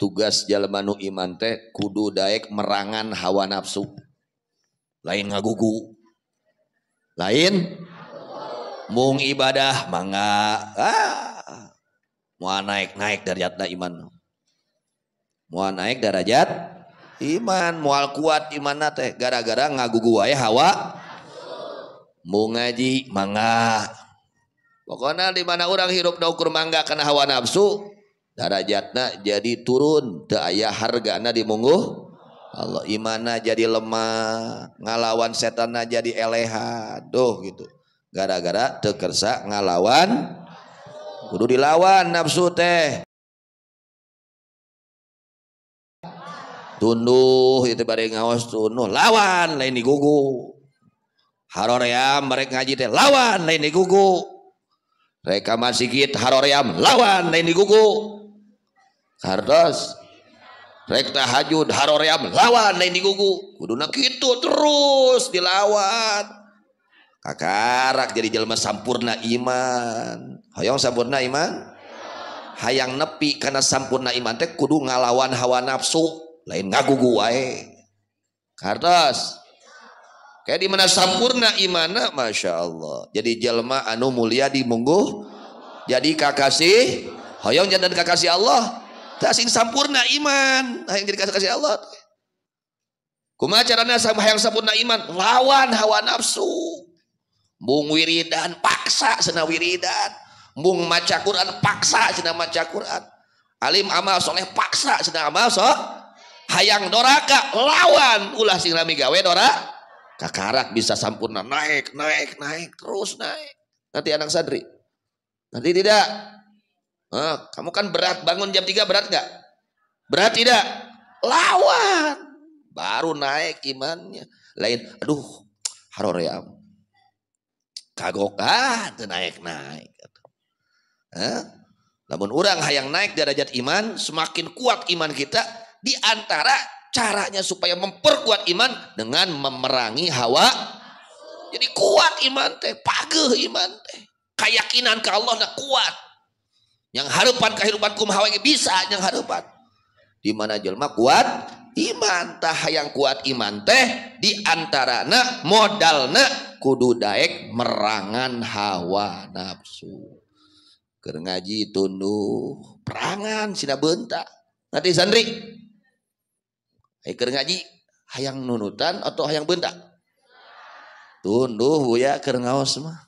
tugas jalmanu iman teh kudu daek merangan hawa nafsu lain ngagugu lain mung ibadah mangga ah. mau naik naik derajatna iman mau naik derajat iman mual kuat iman teh gara-gara ngagugu wae hawa mau ngaji mangga pokoknya di mana orang hirup daukur mangga karena hawa nafsu darajatna jadi turun teu aya hargana di mungguh Allah imana jadi lemah ngalawan setanna jadi eleha duh gitu gara-gara teu kersa ngalawan kudu dilawan nafsu teh tunduh itu bari ngawas tunduh lawan lain digugu haroream mereka ngaji teh lawan lain digugu masih masikit haroream lawan lain digugu Hartos. Rek tahajud haroream lawan lain digugu. Kuduna kitu terus dilawan, Kakarak jadi jelma sampurna iman. Hoyong sampurna iman. Hayang nepi karena sampurna iman teh kudu ngalawan hawa nafsu, lain ngagugu wae. Kartos. Kayak dimana mana sampurna iman masya Allah. Jadi jelma anu mulia di munggu, Jadi kakasih, hoyong jadi kakasih Allah asing sampurna iman nah, yang jadi kasih kasih Allah kumaha carana yang sampurna iman lawan hawa nafsu bung wiridan paksa sena wiridan bung maca Quran paksa sena maca Quran alim amal soleh paksa sena amal so hayang doraka lawan ulah sing rami gawe dora kakarak bisa sampurna naik naik naik terus naik nanti anak sadri nanti tidak Oh, kamu kan berat, bangun jam 3 berat nggak? Berat tidak? Lawan. Baru naik imannya. Lain, aduh, ya Kagok, ah, naik-naik. Eh? Namun orang yang naik derajat iman, semakin kuat iman kita, di antara caranya supaya memperkuat iman dengan memerangi hawa. Jadi kuat iman teh, pagi iman teh. Keyakinan ke Allah nah kuat. Yang harapan kehidupan kum ini bisa yang harapan. Di mana jelma kuat iman tah yang kuat iman teh di antara modal ne kudu daek merangan hawa nafsu. kerengaji ngaji tunduh perangan sina benta Nanti sandri. Keur ngaji hayang nunutan atau hayang bentak? Tunduh ya keur ngaos mah.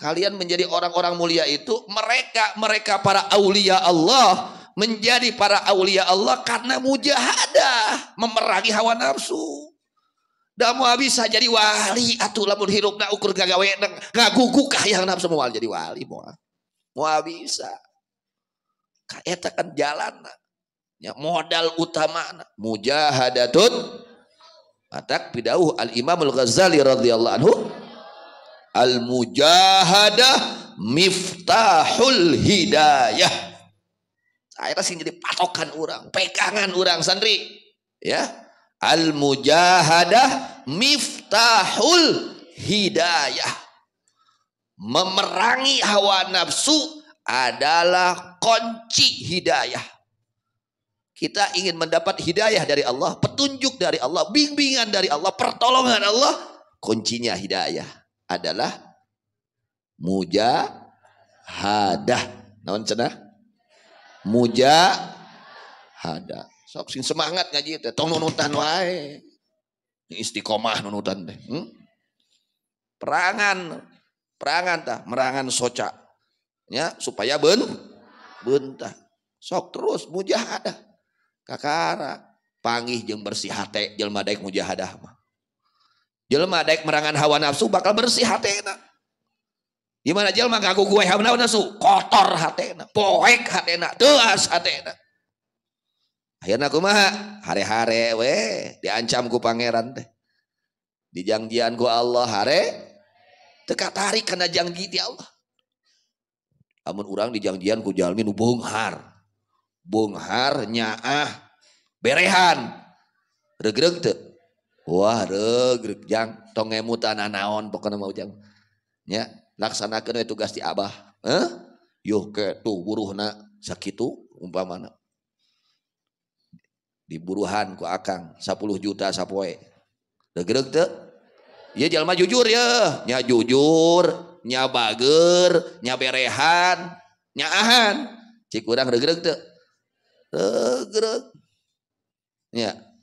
kalian menjadi orang-orang mulia itu mereka mereka para aulia Allah menjadi para aulia Allah karena mujahadah memerangi hawa nafsu Dah mau bisa jadi wali atuh lamun hirupna ukur gagawe ngaguguk yang nafsu moal jadi wali moal moal bisa ah. kaeta kan jalan ah. ya modal utama nah. mujahadatun atak pidauh al Imamul Ghazali radhiyallahu anhu al mujahadah miftahul hidayah akhirnya sih jadi patokan orang pegangan orang santri ya al mujahadah miftahul hidayah memerangi hawa nafsu adalah kunci hidayah kita ingin mendapat hidayah dari Allah, petunjuk dari Allah, bimbingan dari Allah, pertolongan Allah, kuncinya hidayah adalah mujahadah. Naon cenah? Mujahadah. Sok sing semangat ngaji teh tong nunutan wae. Istiqomah nunutan teh. Hmm? Perangan perangan tah merangan soca ya supaya ben bentah sok terus mujahadah kakara pangih jeng bersih hati jelma daik mujahadah Madedek merangan hawa nafsu bakal bersih hati enak gimana makaku gue kotor-hare we diancamku Pangeran teh di janjian gua Allah hare teka tarik karenajang Allah a orangrang di Janjianku jaminbunghar bungharnya ah berehan reg Wah regjang tongemu tanah naon pe mau jam laksana itu gasti Abah y umpa di buruhan kokang 10 juta sappo jujur yanya jujur nyabaer nya berehan nyaahan kurang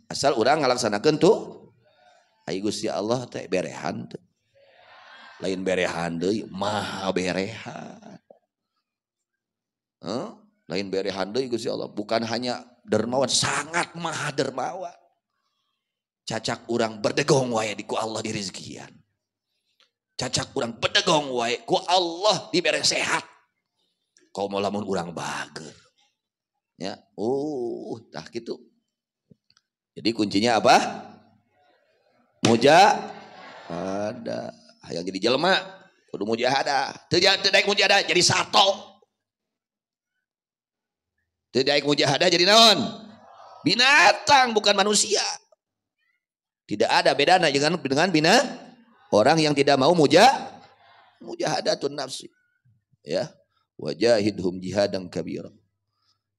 asal orang ngalakanaken tuh Ayo Gusti Allah teh berehan Lain berehan deh, maha berehan. Huh? Lain berehan deh Gusti Allah, bukan hanya dermawan, sangat maha dermawan. Cacak orang berdegong wae ku Allah di rezekian. Cacak orang berdegong wae ku Allah diberi sehat. Kau mau lamun orang bager. Ya, oh, uh, dah gitu. Jadi kuncinya apa? muja ada yang jadi jelema kudu mujahada tidak tidak mujahada jadi sato tidak mujahada jadi naon binatang bukan manusia tidak ada beda, dengan dengan bina orang yang tidak mau muja tuh nafsi ya wajah wajahidhum dan kabir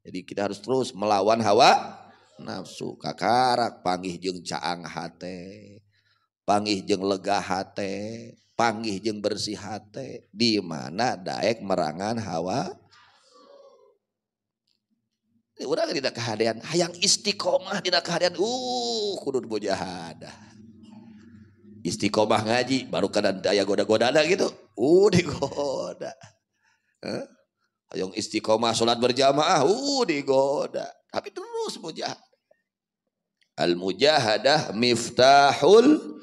jadi kita harus terus melawan hawa nafsu kakarak panggih jeng caang hate Pangih jeng lega hate, pangih jeng bersih hate, di mana daek merangan hawa. Ini Orang tidak kehadiran. hayang istiqomah tidak kehadiran. uh kudu mujahadah. Istiqomah ngaji, baru kadan daya goda-godana gitu, uh digoda. Huh? Hayang istiqomah sholat berjamaah, uh digoda. Tapi terus mujahadah. Al-mujahadah miftahul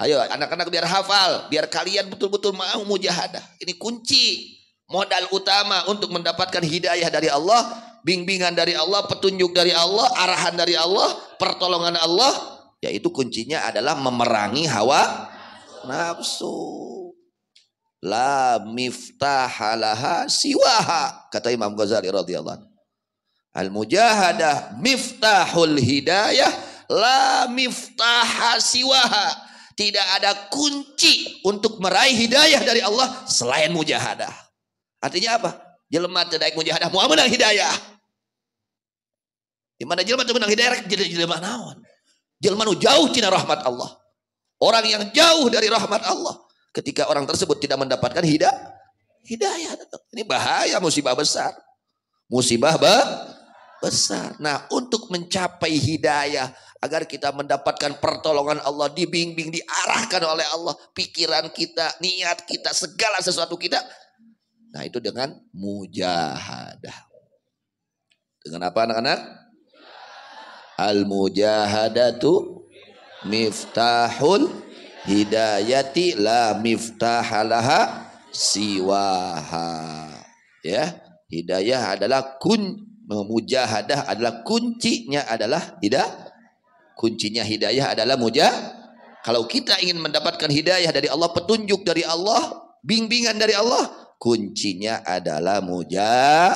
Ayo anak-anak biar hafal, biar kalian betul-betul mau mujahadah. Ini kunci modal utama untuk mendapatkan hidayah dari Allah, bimbingan dari Allah, petunjuk dari Allah, arahan dari Allah, pertolongan Allah, yaitu kuncinya adalah memerangi hawa nafsu. La miftahalaha siwaha kata Imam Ghazali radhiyallahu anhu. Al mujahadah miftahul hidayah la miftaha tidak ada kunci untuk meraih hidayah dari Allah selain mujahadah. Artinya apa? Jelma tidak mujahadah, mau menang hidayah. Di mana jelma menang hidayah jadi jelma naon? Jelma jauh cina rahmat Allah. Orang yang jauh dari rahmat Allah ketika orang tersebut tidak mendapatkan hidayah hidayah ini bahaya musibah besar musibah besar nah untuk mencapai hidayah agar kita mendapatkan pertolongan Allah, dibimbing, diarahkan oleh Allah, pikiran kita, niat kita, segala sesuatu kita. Nah itu dengan mujahadah. Dengan apa anak-anak? Al-mujahadatu miftahul hidayati la miftahalaha siwaha. Ya, hidayah adalah kun, mujahadah adalah kuncinya adalah hidayah kuncinya hidayah adalah muja. Kalau kita ingin mendapatkan hidayah dari Allah, petunjuk dari Allah, bimbingan dari Allah, kuncinya adalah muja.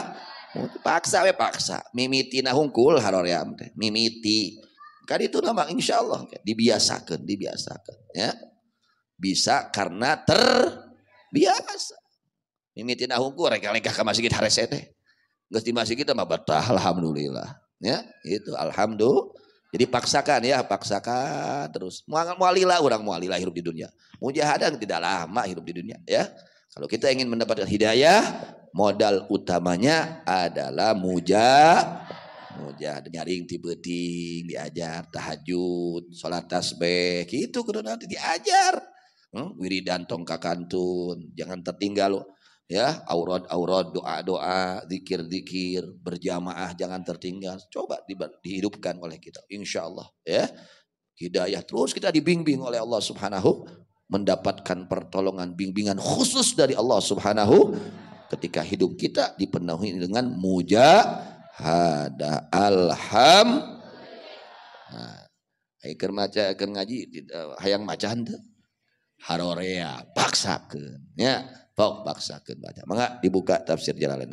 Paksa we paksa. Mimiti nahungkul haroream ya Mimiti. Kan itu nama insya Allah. Dibiasakan, dibiasakan. Ya. Bisa karena terbiasa. Mimiti nahungkul reka-reka ke masjid harese Nggak di masjid kita mah betah. Alhamdulillah. Ya, itu alhamdulillah. Jadi paksakan ya, paksakan terus. Mualilah orang mualilah hidup di dunia. Mujahadah tidak lama hidup di dunia ya. Kalau kita ingin mendapatkan hidayah, modal utamanya adalah muja, mujah nyaring tibeting diajar tahajud sholat tasbih gitu kudu gitu nanti diajar hmm? wiridan tongkakantun jangan tertinggal loh ya aurat-aurat doa-doa zikir-zikir berjamaah jangan tertinggal coba di, dihidupkan oleh kita insya Allah ya hidayah terus kita dibimbing oleh Allah subhanahu mendapatkan pertolongan bimbingan khusus dari Allah subhanahu ketika hidup kita dipenuhi dengan mujahadah alham nah, maca iker ngaji eh, hayang macan tuh harorea paksakan ya Fok paksakan baca. Mangga dibuka tafsir Jalalain.